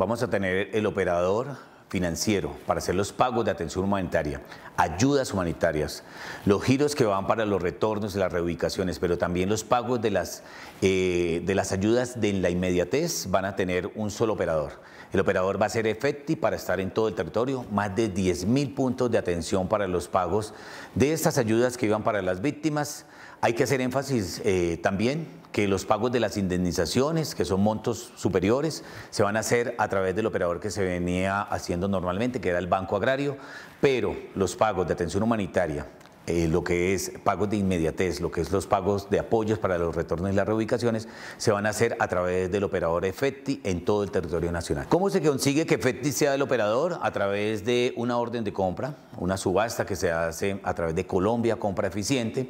Vamos a tener el operador, financiero para hacer los pagos de atención humanitaria, ayudas humanitarias, los giros que van para los retornos y las reubicaciones, pero también los pagos de las, eh, de las ayudas de la inmediatez van a tener un solo operador. El operador va a ser Efecti para estar en todo el territorio, más de 10.000 puntos de atención para los pagos de estas ayudas que iban para las víctimas. Hay que hacer énfasis eh, también que los pagos de las indemnizaciones, que son montos superiores, se van a hacer a través del operador que se venía haciendo normalmente, queda el Banco Agrario, pero los pagos de atención humanitaria eh, lo que es pagos de inmediatez, lo que es los pagos de apoyos para los retornos y las reubicaciones, se van a hacer a través del operador EFETI en todo el territorio nacional. ¿Cómo se consigue que EFETI sea el operador? A través de una orden de compra, una subasta que se hace a través de Colombia Compra Eficiente,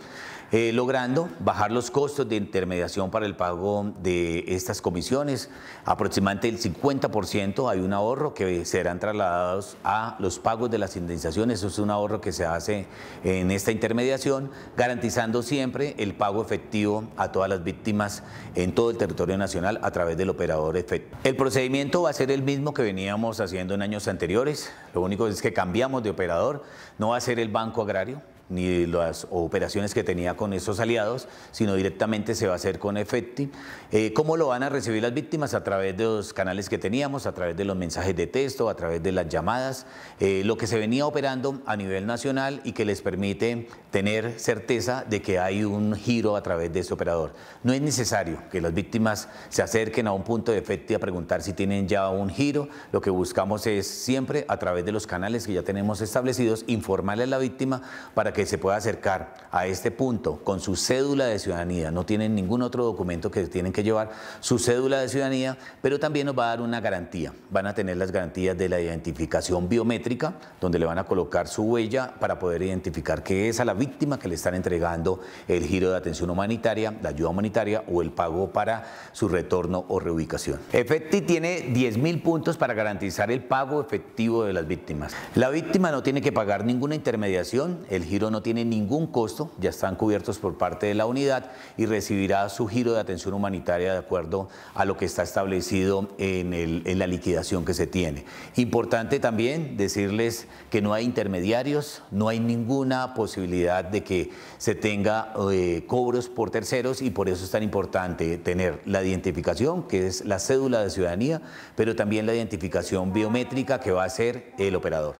eh, logrando bajar los costos de intermediación para el pago de estas comisiones. Aproximadamente el 50% hay un ahorro que serán trasladados a los pagos de las indemnizaciones. Eso es un ahorro que se hace en este esta intermediación, garantizando siempre el pago efectivo a todas las víctimas en todo el territorio nacional a través del operador efectivo. El procedimiento va a ser el mismo que veníamos haciendo en años anteriores, lo único es que cambiamos de operador, no va a ser el Banco Agrario, ni las operaciones que tenía con esos aliados, sino directamente se va a hacer con Efecti. Eh, ¿Cómo lo van a recibir las víctimas? A través de los canales que teníamos, a través de los mensajes de texto, a través de las llamadas, eh, lo que se venía operando a nivel nacional y que les permite tener certeza de que hay un giro a través de ese operador. No es necesario que las víctimas se acerquen a un punto de Efecti a preguntar si tienen ya un giro. Lo que buscamos es siempre a través de los canales que ya tenemos establecidos informarle a la víctima para que que se pueda acercar a este punto con su cédula de ciudadanía, no tienen ningún otro documento que tienen que llevar, su cédula de ciudadanía, pero también nos va a dar una garantía. Van a tener las garantías de la identificación biométrica, donde le van a colocar su huella para poder identificar que es a la víctima que le están entregando el giro de atención humanitaria, la ayuda humanitaria o el pago para su retorno o reubicación. Efecti tiene 10 mil puntos para garantizar el pago efectivo de las víctimas. La víctima no tiene que pagar ninguna intermediación, el giro no tiene ningún costo, ya están cubiertos por parte de la unidad y recibirá su giro de atención humanitaria de acuerdo a lo que está establecido en, la liquidación que se tiene. Importante también decirles que no hay intermediarios, no hay ninguna posibilidad de que se tenga eh, cobros por terceros y por eso es tan importante tener la identificación, que es la cédula de ciudadanía, pero también la identificación biométrica que va a hacer el operador.